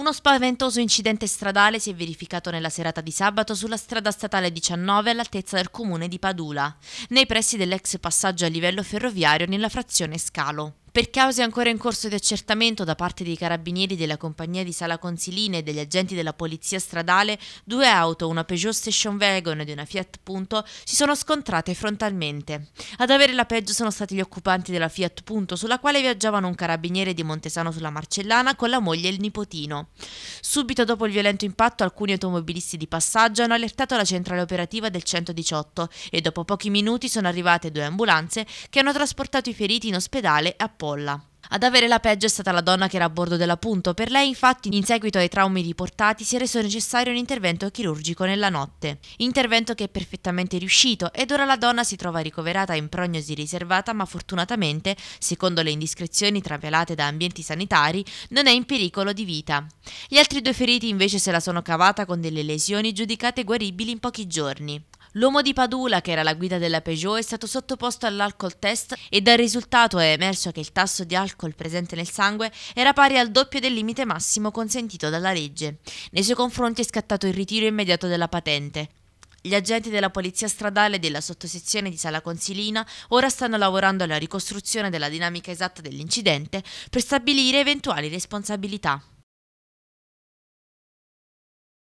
Uno spaventoso incidente stradale si è verificato nella serata di sabato sulla strada statale 19 all'altezza del comune di Padula, nei pressi dell'ex passaggio a livello ferroviario nella frazione Scalo. Per cause ancora in corso di accertamento da parte dei carabinieri della compagnia di Sala Consiline e degli agenti della polizia stradale, due auto, una Peugeot Station Wagon ed una Fiat Punto, si sono scontrate frontalmente. Ad avere la peggio sono stati gli occupanti della Fiat Punto, sulla quale viaggiavano un carabiniere di Montesano sulla Marcellana con la moglie e il nipotino. Subito dopo il violento impatto, alcuni automobilisti di passaggio hanno allertato la centrale operativa del 118 e dopo pochi minuti sono arrivate due ambulanze che hanno trasportato i feriti in ospedale e a Appolla. Ad avere la peggio è stata la donna che era a bordo dell'appunto. Per lei, infatti, in seguito ai traumi riportati, si è reso necessario un intervento chirurgico nella notte. Intervento che è perfettamente riuscito ed ora la donna si trova ricoverata in prognosi riservata, ma fortunatamente, secondo le indiscrezioni travelate da ambienti sanitari, non è in pericolo di vita. Gli altri due feriti invece se la sono cavata con delle lesioni giudicate guaribili in pochi giorni. L'uomo di Padula, che era la guida della Peugeot, è stato sottoposto all'alcol test e dal risultato è emerso che il tasso di alcol presente nel sangue era pari al doppio del limite massimo consentito dalla legge. Nei suoi confronti è scattato il ritiro immediato della patente. Gli agenti della Polizia Stradale e della sottosezione di Sala Consilina ora stanno lavorando alla ricostruzione della dinamica esatta dell'incidente per stabilire eventuali responsabilità.